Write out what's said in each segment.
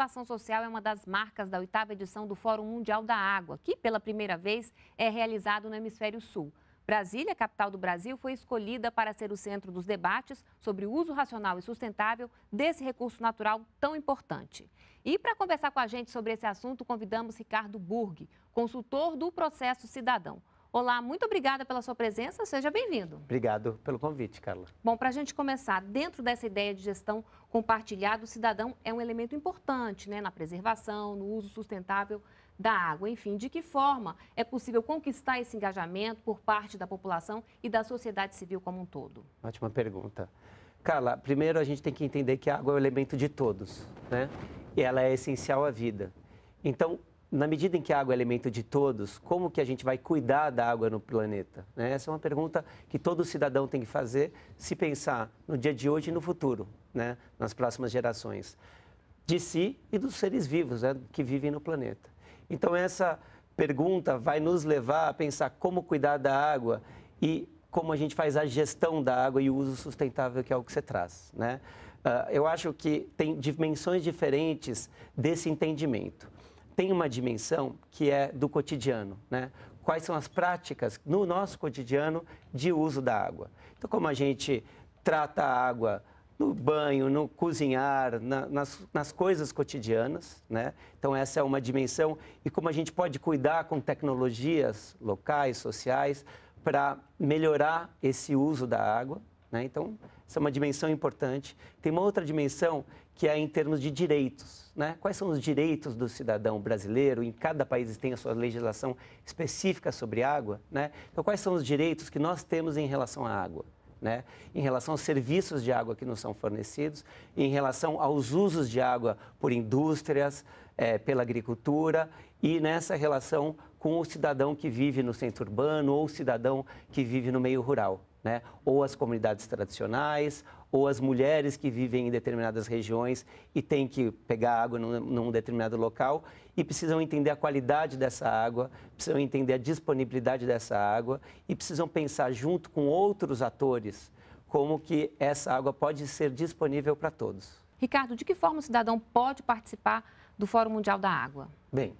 participação social é uma das marcas da oitava edição do Fórum Mundial da Água, que pela primeira vez é realizado no Hemisfério Sul. Brasília, capital do Brasil, foi escolhida para ser o centro dos debates sobre o uso racional e sustentável desse recurso natural tão importante. E para conversar com a gente sobre esse assunto, convidamos Ricardo Burg, consultor do Processo Cidadão. Olá, muito obrigada pela sua presença, seja bem-vindo. Obrigado pelo convite, Carla. Bom, para a gente começar, dentro dessa ideia de gestão compartilhada, o cidadão é um elemento importante né, na preservação, no uso sustentável da água. Enfim, de que forma é possível conquistar esse engajamento por parte da população e da sociedade civil como um todo? Ótima pergunta. Carla, primeiro a gente tem que entender que a água é o elemento de todos, né? E ela é essencial à vida. Então, na medida em que a água é elemento de todos, como que a gente vai cuidar da água no planeta? Né? Essa é uma pergunta que todo cidadão tem que fazer se pensar no dia de hoje e no futuro, né? nas próximas gerações, de si e dos seres vivos né? que vivem no planeta. Então, essa pergunta vai nos levar a pensar como cuidar da água e como a gente faz a gestão da água e o uso sustentável, que é o que você traz. Né? Ah, eu acho que tem dimensões diferentes desse entendimento tem uma dimensão que é do cotidiano, né? Quais são as práticas no nosso cotidiano de uso da água? Então, como a gente trata a água no banho, no cozinhar, na, nas, nas coisas cotidianas, né? Então essa é uma dimensão e como a gente pode cuidar com tecnologias locais, sociais, para melhorar esse uso da água, né? Então, essa é uma dimensão importante. Tem uma outra dimensão que é em termos de direitos. Né? Quais são os direitos do cidadão brasileiro? Em cada país tem a sua legislação específica sobre água. Né? Então, quais são os direitos que nós temos em relação à água? Né? em relação aos serviços de água que nos são fornecidos, em relação aos usos de água por indústrias, é, pela agricultura e nessa relação com o cidadão que vive no centro urbano ou o cidadão que vive no meio rural né? ou as comunidades tradicionais, ou as mulheres que vivem em determinadas regiões e têm que pegar água num, num, determinado local e precisam entender a qualidade dessa água, precisam entender a disponibilidade dessa água e precisam pensar junto com outros atores como que essa água pode ser disponível para todos. Ricardo, de que forma o cidadão pode participar do Fórum Mundial da Água? Bem,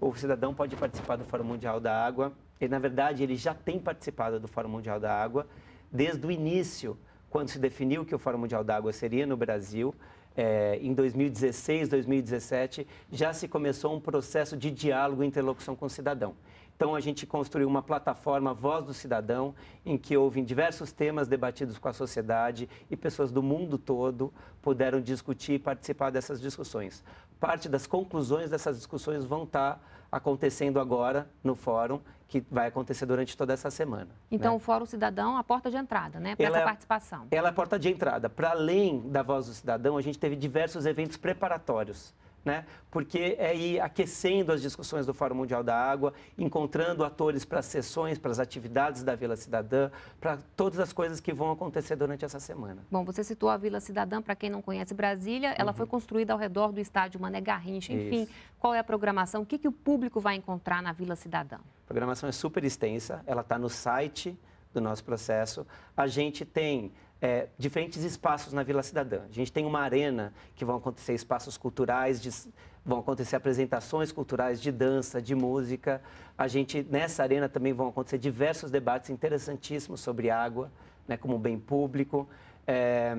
o cidadão pode participar do Fórum Mundial da Água e na verdade, ele já tem participado do Fórum Mundial da Água desde o início, quando se definiu que o Fórum Mundial da Água seria no Brasil. É, em 2016, 2017, já se começou um processo de diálogo e interlocução com o cidadão. Então, a gente construiu uma plataforma Voz do Cidadão, em que houve diversos temas debatidos com a sociedade e pessoas do mundo todo puderam discutir e participar dessas discussões. Parte das conclusões dessas discussões vão estar tá acontecendo agora no fórum, que vai acontecer durante toda essa semana. Então, né? o Fórum Cidadão, é a porta de entrada, né, para é essa participação. Ela é a porta de entrada. Para além da Voz do Cidadão, a gente teve diversos eventos preparatórios né? Porque é ir aquecendo as discussões do Fórum Mundial da Água, encontrando atores para as sessões, para as atividades da Vila Cidadã, para todas as coisas que vão acontecer durante essa semana. Bom, você citou a Vila Cidadã, para quem não conhece Brasília, ela uhum. foi construída ao redor do estádio Mané Garrincha. Enfim, Isso. qual é a programação? O que, que o público vai encontrar na Vila Cidadã? A programação é super extensa, ela está no site do nosso processo. A gente tem é, diferentes espaços na Vila Cidadã. A gente tem uma arena que vão acontecer espaços culturais, de, vão acontecer apresentações culturais de dança, de música. A gente nessa arena também vão acontecer diversos debates interessantíssimos sobre água, né, como bem público. É,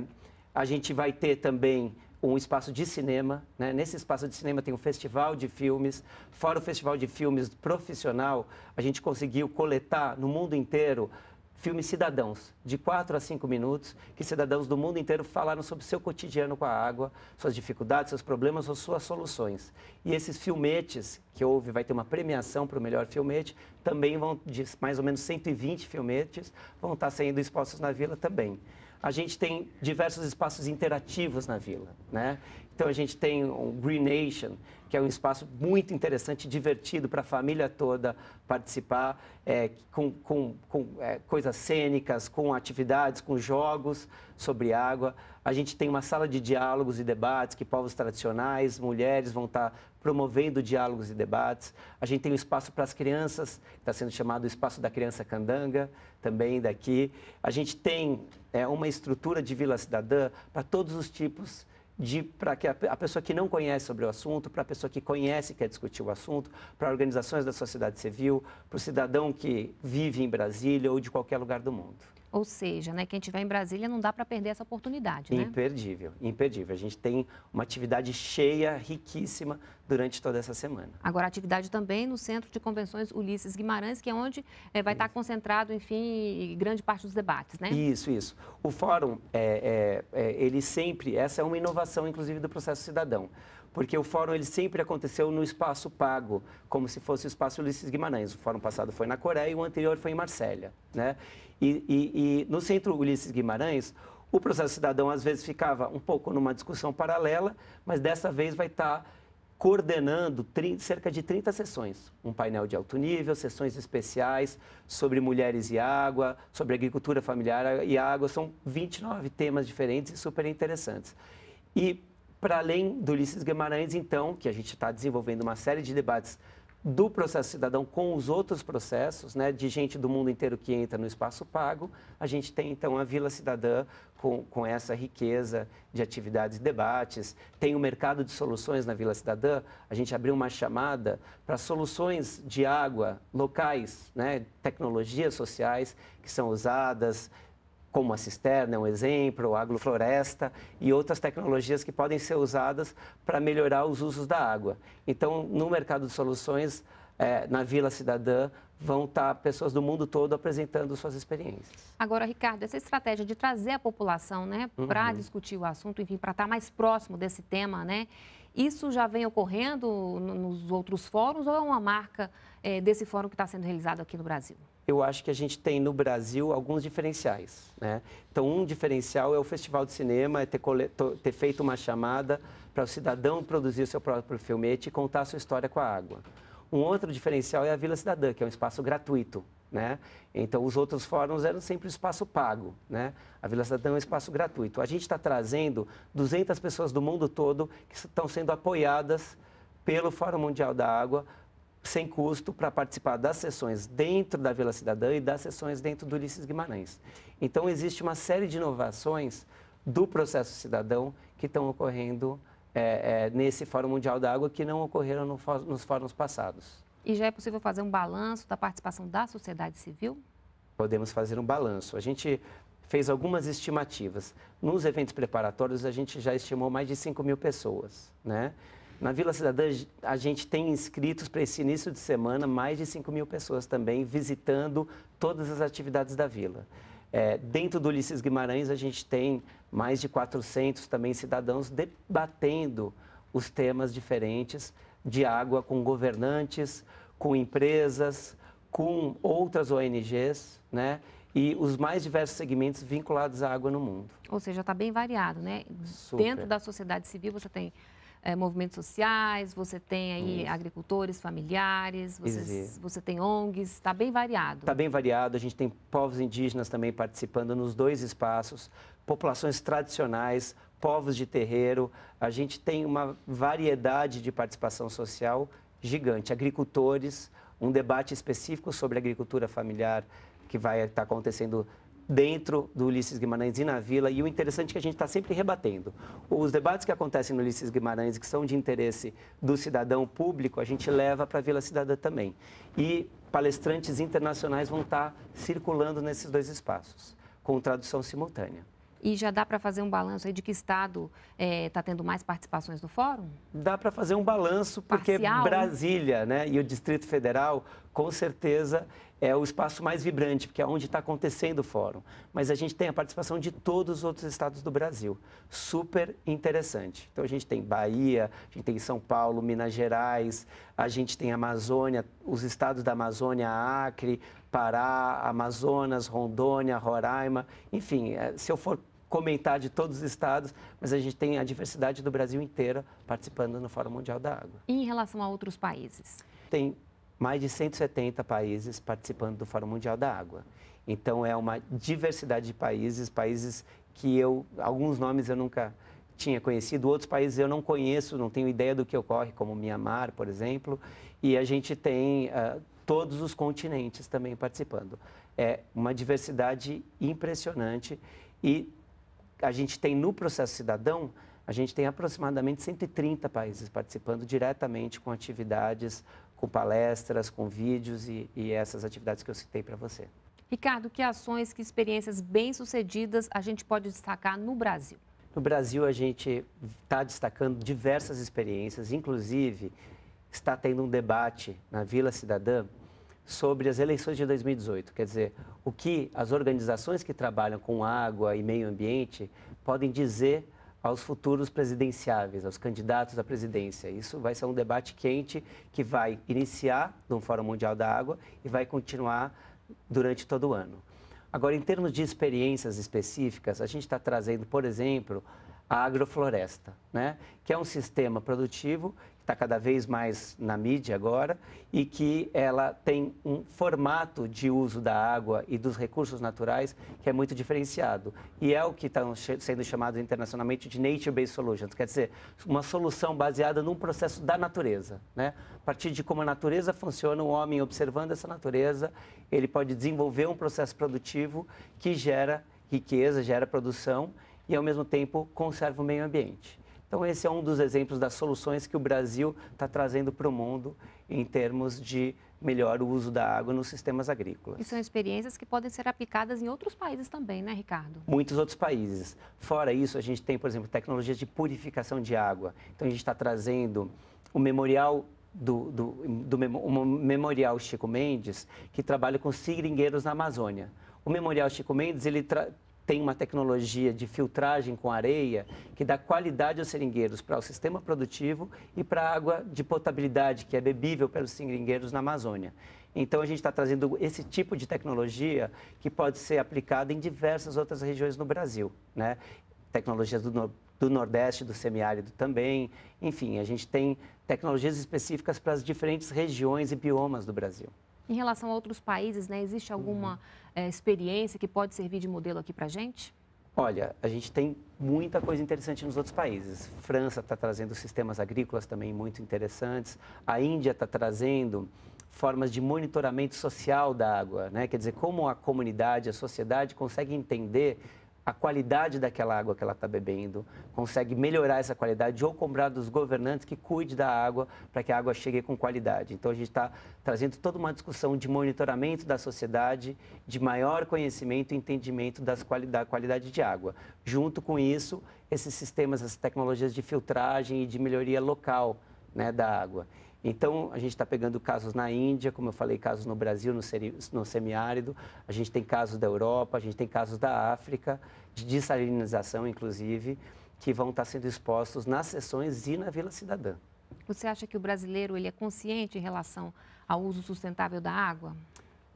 a gente vai ter também um espaço de cinema. Né? Nesse espaço de cinema tem um festival de filmes. Fora o festival de filmes profissional, a gente conseguiu coletar no mundo inteiro filme Cidadãos, de 4 a 5 minutos, que cidadãos do mundo inteiro falaram sobre seu cotidiano com a água, suas dificuldades, seus problemas ou suas soluções. E esses filmetes, que houve, vai ter uma premiação para o melhor filmete, também vão, de mais ou menos 120 filmetes, vão estar sendo expostos na vila também. A gente tem diversos espaços interativos na vila, né? Então a gente tem o Green Nation, que é um espaço muito interessante, divertido para a família toda participar, é, com, com, com é, coisas cênicas, com atividades, com jogos sobre água. A gente tem uma sala de diálogos e debates que povos tradicionais, mulheres vão estar tá promovendo diálogos e debates. A gente tem um espaço para as crianças, que está sendo chamado o Espaço da Criança Candanga, também daqui. A gente tem é, uma estrutura de Vila Cidadã para todos os tipos de de para que a, a, pessoa que não conhece sobre o assunto, para a pessoa que conhece e quer discutir o assunto, para organizações da sociedade civil, para o cidadão que vive em Brasília ou de qualquer lugar do mundo. Ou seja, né, quem estiver em Brasília não dá para perder essa oportunidade. Né? Imperdível, imperdível. A gente tem uma atividade cheia, riquíssima, durante toda essa semana. Agora, atividade também no Centro de Convenções Ulisses Guimarães, que é onde é, vai isso. estar concentrado, enfim, grande parte dos debates, né? Isso, isso. O fórum, é, é, é, ele sempre, essa é uma inovação, inclusive, do processo cidadão porque o fórum ele sempre aconteceu no espaço pago, como se fosse o espaço Ulisses Guimarães. O fórum passado foi na Coreia e o anterior foi em Marsella, né? E, e, e no Centro Ulisses Guimarães, o processo cidadão às vezes ficava um pouco numa discussão paralela, mas dessa vez vai estar tá coordenando cerca de 30 sessões. Um painel de alto nível, sessões especiais sobre mulheres e água, sobre agricultura familiar e água. São 29 temas diferentes e super interessantes. E, para além do Ulisses Guimarães, então, que a gente está desenvolvendo uma série de debates do processo cidadão com os outros processos, né, de gente do mundo inteiro que entra no espaço pago, a gente tem então a Vila Cidadã com, com essa riqueza de atividades e debates. Tem o mercado de soluções na Vila Cidadã, a gente abriu uma chamada para soluções de água locais, né, tecnologias sociais que são usadas, como a cisterna é um exemplo, a agrofloresta e outras tecnologias que podem ser usadas para melhorar os usos da água. Então, no mercado de soluções, é, na Vila Cidadã, vão estar tá pessoas do mundo todo apresentando suas experiências. Agora, Ricardo, essa estratégia de trazer a população né, para uhum. discutir o assunto, enfim, para estar tá mais próximo desse tema, né? Isso já vem ocorrendo nos outros fóruns ou é uma marca é, desse fórum que está sendo realizado aqui no Brasil? Eu acho que a gente tem no Brasil alguns diferenciais. Né? Então, um diferencial é o Festival de Cinema, é ter, ter feito uma chamada para o cidadão produzir o seu próprio filmete e contar a sua história com a água. Um outro diferencial é a Vila Cidadã, que é um espaço gratuito, né? Então, os outros fóruns eram sempre espaço pago. Né? A Vila Cidadã é um espaço gratuito. A gente está trazendo 200 pessoas do mundo todo que estão sendo apoiadas pelo Fórum Mundial da Água sem custo para participar das sessões dentro da Vila Cidadã e das sessões dentro do Ulisses Guimarães. Então, existe uma série de inovações do processo cidadão que estão ocorrendo é, é, nesse Fórum Mundial da Água que não ocorreram no, nos fóruns passados. E já é possível fazer um balanço da participação da sociedade civil? Podemos fazer um balanço. A gente fez algumas estimativas. Nos eventos preparatórios, a gente já estimou mais de 5 mil pessoas, né? Na Vila Cidadã, a gente tem inscritos para esse início de semana mais de 5 mil pessoas também visitando todas as atividades da vila. É, dentro do Ulisses Guimarães, a gente tem mais de 400 também cidadãos debatendo os temas diferentes de água com governantes, com empresas, com outras ONGs, né? E os mais diversos segmentos vinculados à água no mundo. Ou seja, está bem variado, né? Super. Dentro da sociedade civil você tem é, movimentos sociais, você tem aí Isso. agricultores, familiares, vocês, você tem ONGs, está bem variado. Está bem variado, a gente tem povos indígenas também participando nos dois espaços, populações tradicionais, povos de terreiro, a gente tem uma variedade de participação social gigante. Agricultores, um debate específico sobre agricultura familiar que vai estar acontecendo dentro do Ulisses Guimarães e na vila. E o interessante é que a gente está sempre rebatendo. Os debates que acontecem no Ulisses Guimarães, que são de interesse do cidadão público, a gente leva para a Vila Cidadã também. E palestrantes internacionais vão estar tá circulando nesses dois espaços, com tradução simultânea. E já dá para fazer um balanço aí de que estado está eh, é, tendo mais participações no fórum? Dá para fazer um balanço, porque Parcial, né? Brasília né? e o Distrito Federal, com certeza, é o espaço mais vibrante, porque é onde está acontecendo o fórum. Mas a gente tem a participação de todos os outros estados do Brasil. Super interessante. Então a gente tem Bahia, a gente tem São Paulo, Minas Gerais, a gente tem Amazônia, os estados da Amazônia, Acre, Pará, Amazonas, Rondônia, Roraima. Enfim, é, se eu for comentar de todos os estados, mas a gente tem a diversidade do Brasil inteira participando no Fórum Mundial da Água. E em relação a outros países? Tem mais de 170 países participando do Fórum Mundial da Água. Então é uma diversidade de países, países que eu alguns nomes eu nunca tinha conhecido, outros países eu não conheço, não tenho ideia do que ocorre, como Mianmar, por exemplo, e a gente tem uh, todos os continentes também participando. É uma diversidade impressionante e a gente tem no processo cidadão a gente tem aproximadamente 130 países participando diretamente com atividades com palestras, com vídeos e, e essas atividades que eu citei para você. Ricardo, que ações, que experiências bem-sucedidas a gente pode destacar no Brasil? No Brasil, a gente está destacando diversas experiências, inclusive está tendo um debate na Vila Cidadã sobre as eleições de 2018. Quer dizer, o que as organizações que trabalham com água e meio ambiente podem dizer aos futuros presidenciáveis, aos candidatos à presidência. Isso vai ser um debate quente que vai iniciar no Fórum Mundial da Água e vai continuar durante todo o ano. Agora, em termos de experiências específicas, a gente está trazendo, por exemplo, a agrofloresta, né? que é um sistema produtivo que está cada vez mais na mídia agora e que ela tem um formato de uso da água e dos recursos naturais que é muito diferenciado. E é o que está sendo chamado internacionalmente de nature-based solutions, quer dizer, uma solução baseada num processo da natureza. Né? A partir de como a natureza funciona, o homem observando essa natureza, ele pode desenvolver um processo produtivo que gera riqueza, gera produção e, ao mesmo tempo, conserva o meio ambiente. Então, esse é um dos exemplos das soluções que o Brasil está trazendo para o mundo em termos de melhor uso da água nos sistemas agrícolas. E são experiências que podem ser aplicadas em outros países também, né, Ricardo? Muitos outros países. Fora isso, a gente tem, por exemplo, tecnologias de purificação de água. Então, a gente está trazendo o memorial do, do, do memorial Chico Mendes, que trabalha com seringueiros na Amazônia. O memorial Chico Mendes ele tem uma tecnologia de filtragem com areia que dá qualidade aos seringueiros para o sistema produtivo e para a água de potabilidade que é bebível pelos seringueiros na Amazônia. Então, a gente está trazendo esse tipo de tecnologia que pode ser aplicada em diversas outras regiões no Brasil. Né? Tecnologias do, do Nordeste, do semiárido também. Enfim, a gente tem tecnologias específicas para as diferentes regiões e biomas do Brasil. Em relação a outros países, né, existe alguma uhum. é, experiência que pode servir de modelo aqui para a gente? Olha, a gente tem muita coisa interessante nos outros países. França está trazendo sistemas agrícolas também muito interessantes. A Índia está trazendo formas de monitoramento social da água, né? Quer dizer, como a comunidade, a sociedade consegue entender a qualidade daquela água que ela está bebendo, consegue melhorar essa qualidade ou comprar dos governantes que cuide da água para que a água chegue com qualidade. Então a gente está trazendo toda uma discussão de monitoramento da sociedade, de maior conhecimento e entendimento das quali da qualidade de água. Junto com isso, esses sistemas, essas tecnologias de filtragem e de melhoria local né, da água. Então, a gente está pegando casos na Índia, como eu falei, casos no Brasil, no, seri, no semiárido, a gente tem casos da Europa, a gente tem casos da África, de dessalinização, inclusive, que vão estar tá sendo expostos nas sessões e na Vila Cidadã. Você acha que o brasileiro ele é consciente em relação ao uso sustentável da água?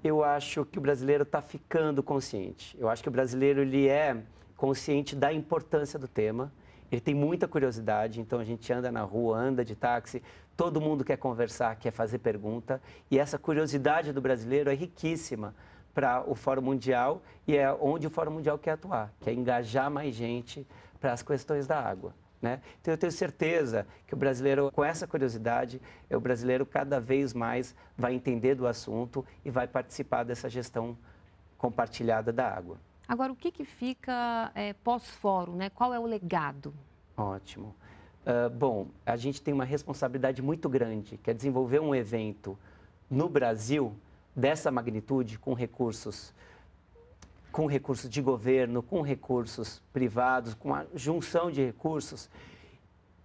Eu acho que o brasileiro está ficando consciente. Eu acho que o brasileiro ele é consciente da importância do tema. Ele tem muita curiosidade, então a gente anda na rua, anda de táxi, Todo mundo quer conversar, quer fazer pergunta, e essa curiosidade do brasileiro é riquíssima para o Fórum Mundial e é onde o Fórum Mundial quer atuar, quer engajar mais gente para as questões da água. Né? Então eu tenho certeza que o brasileiro, com essa curiosidade, é o brasileiro cada vez mais vai entender do assunto e vai participar dessa gestão compartilhada da água. Agora, o que, que fica é, pós-fórum? Né? Qual é o legado? Ótimo. Uh, bom, a gente tem uma responsabilidade muito grande, que é desenvolver um evento no Brasil dessa magnitude, com recursos, com recursos de governo, com recursos privados, com a junção de recursos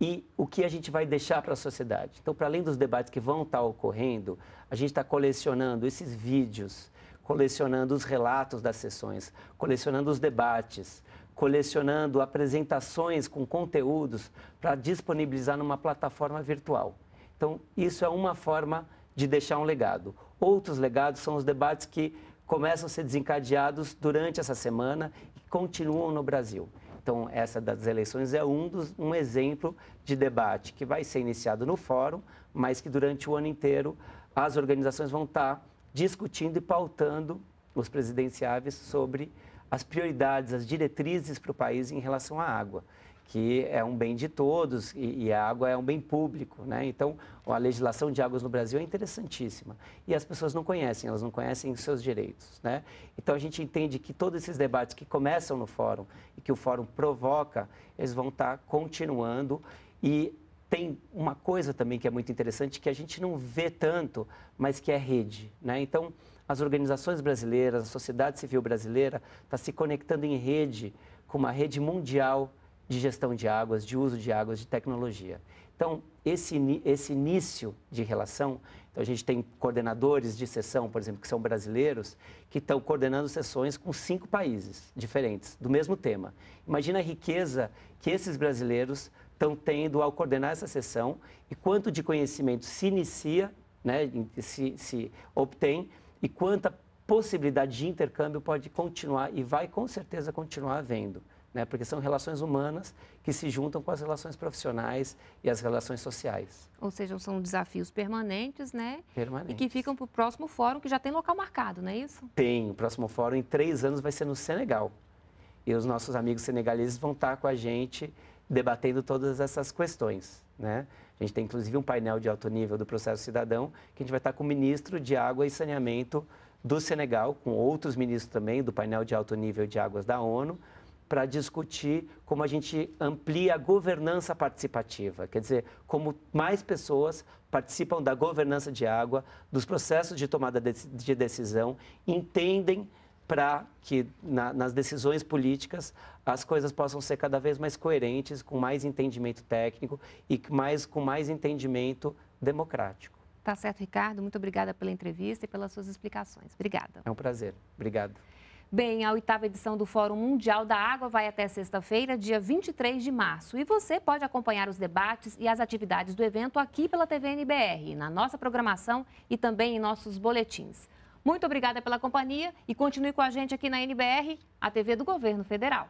e o que a gente vai deixar para a sociedade. Então, para além dos debates que vão estar ocorrendo, a gente está colecionando esses vídeos, colecionando os relatos das sessões, colecionando os debates, colecionando apresentações com conteúdos para disponibilizar numa plataforma virtual. Então, isso é uma forma de deixar um legado. Outros legados são os debates que começam a ser desencadeados durante essa semana e continuam no Brasil. Então, essa das eleições é um, dos, um exemplo de debate que vai ser iniciado no fórum, mas que durante o ano inteiro as organizações vão estar tá discutindo e pautando os presidenciáveis sobre as prioridades, as diretrizes para o país em relação à água, que é um bem de todos e, e, a água é um bem público, né? Então, a legislação de águas no Brasil é interessantíssima e as pessoas não conhecem, elas não conhecem os seus direitos, né? Então, a gente entende que todos esses debates que começam no fórum e que o fórum provoca, eles vão estar continuando e tem uma coisa também que é muito interessante que a gente não vê tanto, mas que é rede, né? Então, as organizações brasileiras, a sociedade civil brasileira está se conectando em rede com uma rede mundial de gestão de águas, de uso de águas, de tecnologia. Então, esse, esse início de relação, então a gente tem coordenadores de sessão, por exemplo, que são brasileiros, que estão coordenando sessões com cinco países diferentes, do mesmo tema. Imagina a riqueza que esses brasileiros estão tendo ao coordenar essa sessão e quanto de conhecimento se inicia, né, se, se obtém e quanta possibilidade de intercâmbio pode continuar e vai com certeza continuar havendo, né? Porque são relações humanas que se juntam com as relações profissionais e as relações sociais. Ou seja, são desafios permanentes, né? Permanentes. E que ficam para o próximo fórum, que já tem local marcado, não é isso? Tem. O próximo fórum em três anos vai ser no Senegal. E os nossos amigos senegaleses vão estar com a gente debatendo todas essas questões, né? A gente tem inclusive um painel de alto nível do processo cidadão, que a gente vai estar com o ministro de Água e Saneamento do Senegal, com outros ministros também do painel de alto nível de águas da ONU, para discutir como a gente amplia a governança participativa, quer dizer, como mais pessoas participam da governança de água, dos processos de tomada de decisão, entendem para que na, nas decisões políticas as coisas possam ser cada vez mais coerentes, com mais entendimento técnico e mais, com mais entendimento democrático. Tá certo, Ricardo. Muito obrigada pela entrevista e pelas suas explicações. Obrigada. É um prazer. Obrigado. Bem, a oitava edição do Fórum Mundial da Água vai até sexta-feira, dia 23 de março. E você pode acompanhar os debates e as atividades do evento aqui pela TVNBR, na nossa programação e também em nossos boletins. Muito obrigada pela companhia e continue com a gente aqui na NBR, a TV do Governo Federal.